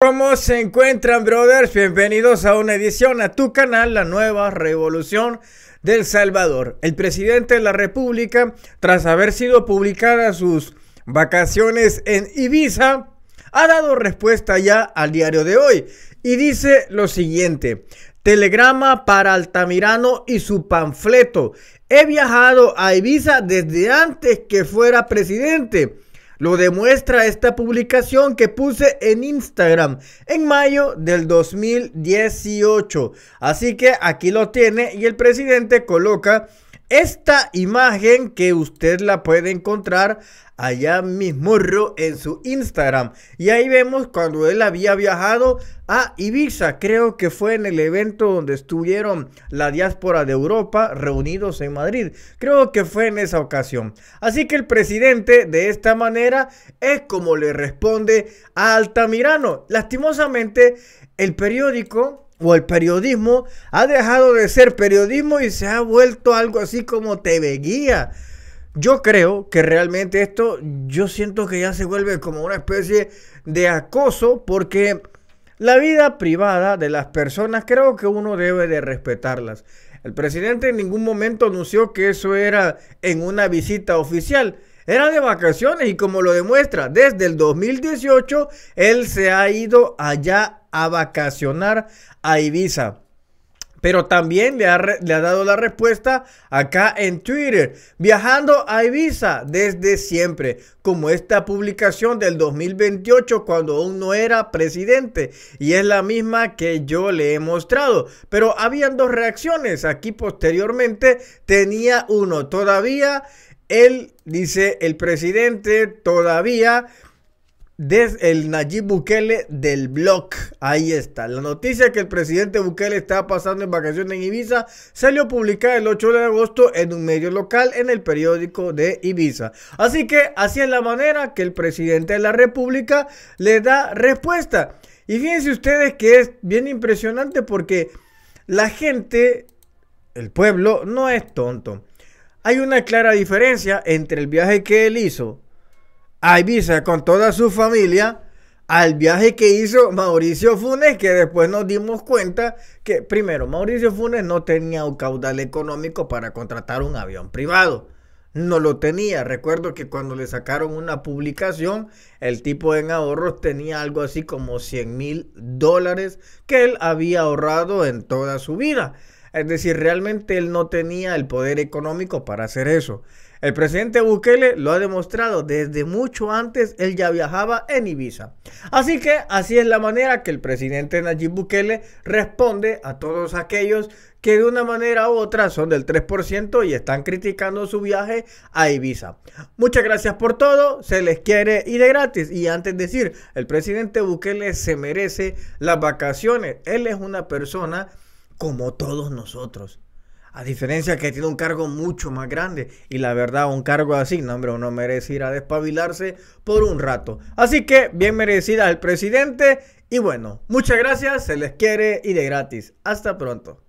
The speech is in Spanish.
¿Cómo se encuentran, brothers? Bienvenidos a una edición a tu canal, La Nueva Revolución del Salvador. El presidente de la República, tras haber sido publicada sus vacaciones en Ibiza, ha dado respuesta ya al diario de hoy y dice lo siguiente. Telegrama para Altamirano y su panfleto. He viajado a Ibiza desde antes que fuera presidente lo demuestra esta publicación que puse en Instagram en mayo del 2018. Así que aquí lo tiene y el presidente coloca esta imagen que usted la puede encontrar allá mismo en su Instagram. Y ahí vemos cuando él había viajado a Ibiza. Creo que fue en el evento donde estuvieron la diáspora de Europa reunidos en Madrid. Creo que fue en esa ocasión. Así que el presidente de esta manera es como le responde a Altamirano. Lastimosamente, el periódico o el periodismo ha dejado de ser periodismo y se ha vuelto algo así como TV guía. Yo creo que realmente esto, yo siento que ya se vuelve como una especie de acoso porque la vida privada de las personas creo que uno debe de respetarlas. El presidente en ningún momento anunció que eso era en una visita oficial. Era de vacaciones y como lo demuestra, desde el 2018 él se ha ido allá a vacacionar a Ibiza. Pero también le ha, le ha, dado la respuesta acá en Twitter, viajando a Ibiza desde siempre, como esta publicación del 2028 cuando aún no era presidente, y es la misma que yo le he mostrado. Pero habían dos reacciones aquí posteriormente, tenía uno todavía él dice, el presidente todavía desde el Nayib Bukele del blog. Ahí está. La noticia que el presidente Bukele está pasando en vacaciones en Ibiza salió publicada el 8 de agosto en un medio local en el periódico de Ibiza. Así que así es la manera que el presidente de la República le da respuesta. Y fíjense ustedes que es bien impresionante porque la gente, el pueblo, no es tonto. Hay una clara diferencia entre el viaje que él hizo a Ibiza con toda su familia al viaje que hizo Mauricio Funes, que después nos dimos cuenta que, primero, Mauricio Funes no tenía un caudal económico para contratar un avión privado. No lo tenía. Recuerdo que cuando le sacaron una publicación, el tipo en ahorros tenía algo así como 100 mil dólares que él había ahorrado en toda su vida. Es decir, realmente él no tenía el poder económico para hacer eso. El presidente Bukele lo ha demostrado, desde mucho antes él ya viajaba en Ibiza. Así que así es la manera que el presidente Nayib Bukele responde a todos aquellos que de una manera u otra son del 3% y están criticando su viaje a Ibiza. Muchas gracias por todo, se les quiere y de gratis. Y antes de decir, el presidente Bukele se merece las vacaciones, él es una persona como todos nosotros. A diferencia que tiene un cargo mucho más grande. Y la verdad, un cargo así, no, hombre, uno merece ir a despabilarse por un rato. Así que bien merecida el presidente. Y bueno, muchas gracias, se les quiere y de gratis. Hasta pronto.